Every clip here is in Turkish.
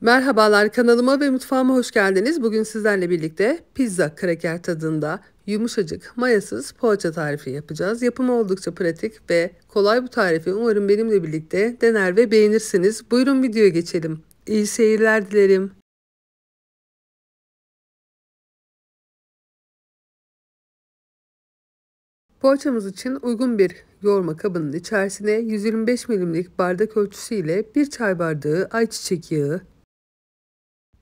Merhabalar kanalıma ve mutfağıma hoş geldiniz. Bugün sizlerle birlikte pizza kraker tadında yumuşacık mayasız poğaça tarifi yapacağız. Yapımı oldukça pratik ve kolay bu tarifi. Umarım benimle birlikte dener ve beğenirsiniz. Buyurun videoya geçelim. İyi seyirler dilerim. Poğaçamız için uygun bir yoğurma kabının içerisine 125 milimlik bardak ölçüsüyle 1 çay bardağı ayçiçek yağı,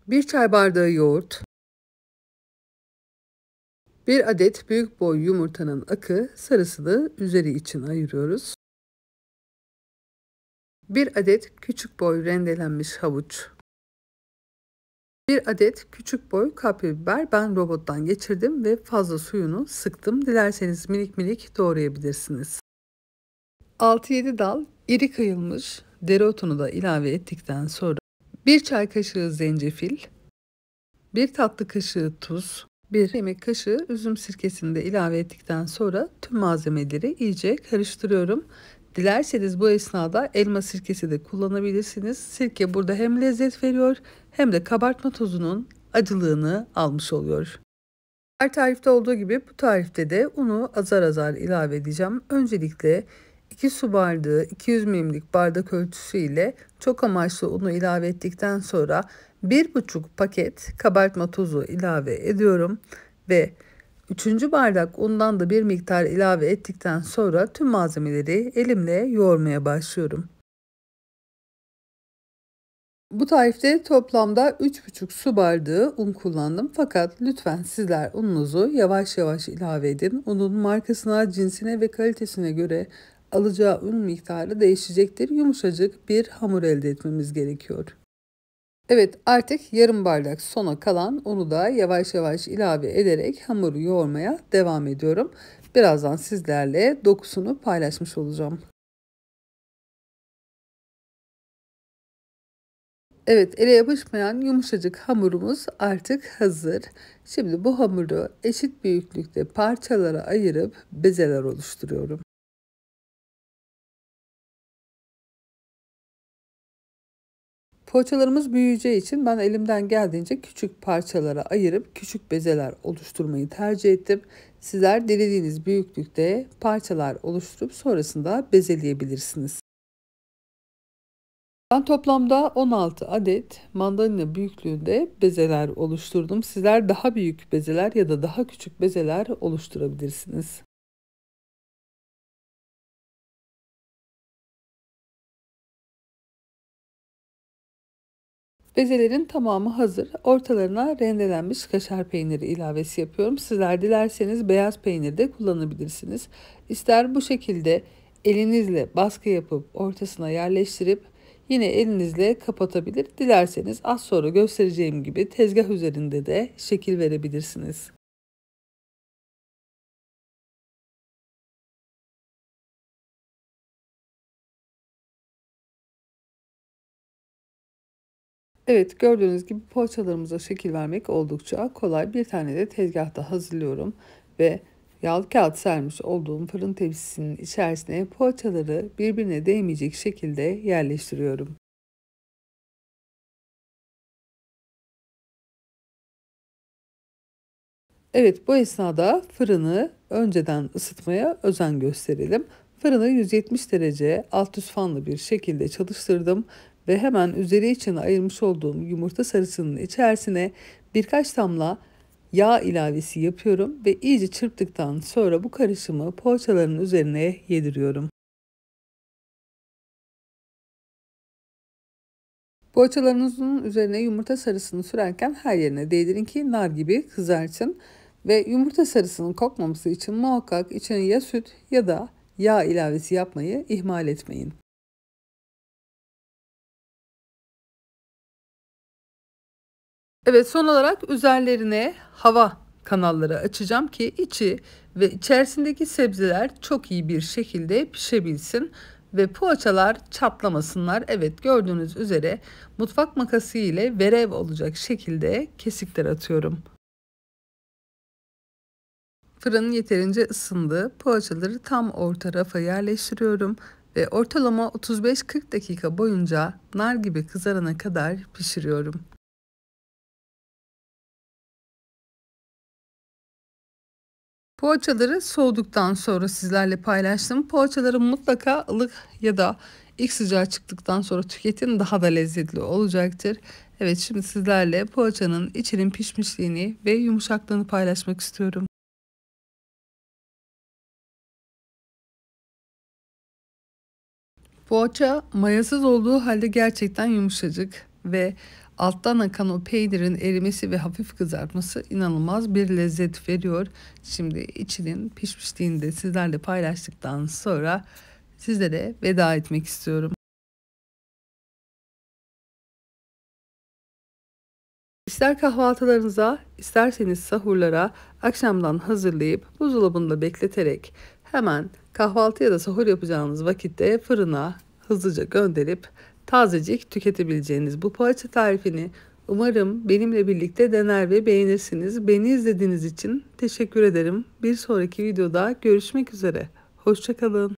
1 çay bardağı yoğurt, 1 adet büyük boy yumurtanın akı sarısını üzeri için ayırıyoruz. 1 adet küçük boy rendelenmiş havuç. 1 adet küçük boy kapya biber ben robottan geçirdim ve fazla suyunu sıktım. Dilerseniz minik minik doğrayabilirsiniz. 6-7 dal iri kıyılmış dereotunu da ilave ettikten sonra 1 çay kaşığı zencefil, 1 tatlı kaşığı tuz, 1 yemek kaşığı üzüm sirkesini de ilave ettikten sonra tüm malzemeleri iyice karıştırıyorum. Dilerseniz bu esnada elma sirkesi de kullanabilirsiniz. Sirke burada hem lezzet veriyor hem de kabartma tozunun acılığını almış oluyor. Her tarifte olduğu gibi bu tarifte de unu azar azar ilave edeceğim. Öncelikle 2 su bardağı 200 ml bardak ölçüsü ile çok amaçlı unu ilave ettikten sonra 1,5 paket kabartma tozu ilave ediyorum ve 3. bardak undan da bir miktar ilave ettikten sonra tüm malzemeleri elimle yoğurmaya başlıyorum. Bu tarifte toplamda 3,5 su bardağı un kullandım fakat lütfen sizler ununuzu yavaş yavaş ilave edin. Unun markasına, cinsine ve kalitesine göre alacağı un miktarı değişecektir. Yumuşacık bir hamur elde etmemiz gerekiyor. Evet artık yarım bardak sona kalan unu da yavaş yavaş ilave ederek hamuru yoğurmaya devam ediyorum. Birazdan sizlerle dokusunu paylaşmış olacağım. Evet ele yapışmayan yumuşacık hamurumuz artık hazır. Şimdi bu hamuru eşit büyüklükte parçalara ayırıp bezeler oluşturuyorum. Poğaçalarımız büyüyeceği için ben elimden geldiğince küçük parçalara ayırıp küçük bezeler oluşturmayı tercih ettim. Sizler dilediğiniz büyüklükte parçalar oluşturup sonrasında bezeleyebilirsiniz. Ben toplamda 16 adet mandalina büyüklüğünde bezeler oluşturdum. Sizler daha büyük bezeler ya da daha küçük bezeler oluşturabilirsiniz. Bezelerin tamamı hazır. Ortalarına rendelenmiş kaşar peyniri ilavesi yapıyorum. Sizler dilerseniz beyaz peynir de kullanabilirsiniz. İster bu şekilde elinizle baskı yapıp ortasına yerleştirip yine elinizle kapatabilir. Dilerseniz az sonra göstereceğim gibi tezgah üzerinde de şekil verebilirsiniz. Evet gördüğünüz gibi poğaçalarımıza şekil vermek oldukça kolay. Bir tane de tezgahta hazırlıyorum ve yağlı kağıt sermiş olduğum fırın tepsisinin içerisine poğaçaları birbirine değmeyecek şekilde yerleştiriyorum. Evet bu esnada fırını önceden ısıtmaya özen gösterelim. Fırını 170 derece alt üst fanlı bir şekilde çalıştırdım ve hemen üzeri için ayırmış olduğum yumurta sarısının içerisine birkaç damla yağ ilavesi yapıyorum ve iyice çırptıktan sonra bu karışımı poğaçaların üzerine yediriyorum. Poğaçalarınızın üzerine yumurta sarısını sürerken her yerine değdirin ki nar gibi kızartın. Ve yumurta sarısının kokmaması için muhakkak içine ya süt ya da yağ ilavesi yapmayı ihmal etmeyin. Evet son olarak üzerlerine hava kanalları açacağım ki içi ve içerisindeki sebzeler çok iyi bir şekilde pişebilsin ve poğaçalar çatlamasınlar. Evet gördüğünüz üzere mutfak makası ile verev olacak şekilde kesikler atıyorum. Fırın yeterince ısındı. Poğaçaları tam orta rafa yerleştiriyorum ve ortalama 35-40 dakika boyunca nar gibi kızarana kadar pişiriyorum. Poğaçaları soğuduktan sonra sizlerle paylaştım. Poğaçaları mutlaka ılık ya da ilk sıcağı çıktıktan sonra tüketin daha da lezzetli olacaktır. Evet şimdi sizlerle poğaçanın içinin pişmişliğini ve yumuşaklığını paylaşmak istiyorum. Poğaça mayasız olduğu halde gerçekten yumuşacık ve Alttan akan o peynirin erimesi ve hafif kızartması inanılmaz bir lezzet veriyor. Şimdi içinin pişmişliğini de sizlerle paylaştıktan sonra sizlere veda etmek istiyorum. İster kahvaltılarınıza, isterseniz sahurlara akşamdan hazırlayıp buzdolabında bekleterek hemen kahvaltı ya da sahur yapacağınız vakitte fırına hızlıca gönderip tazecik tüketebileceğiniz bu poğaça tarifini umarım benimle birlikte dener ve beğenirsiniz. Beni izlediğiniz için teşekkür ederim. Bir sonraki videoda görüşmek üzere. Hoşçakalın.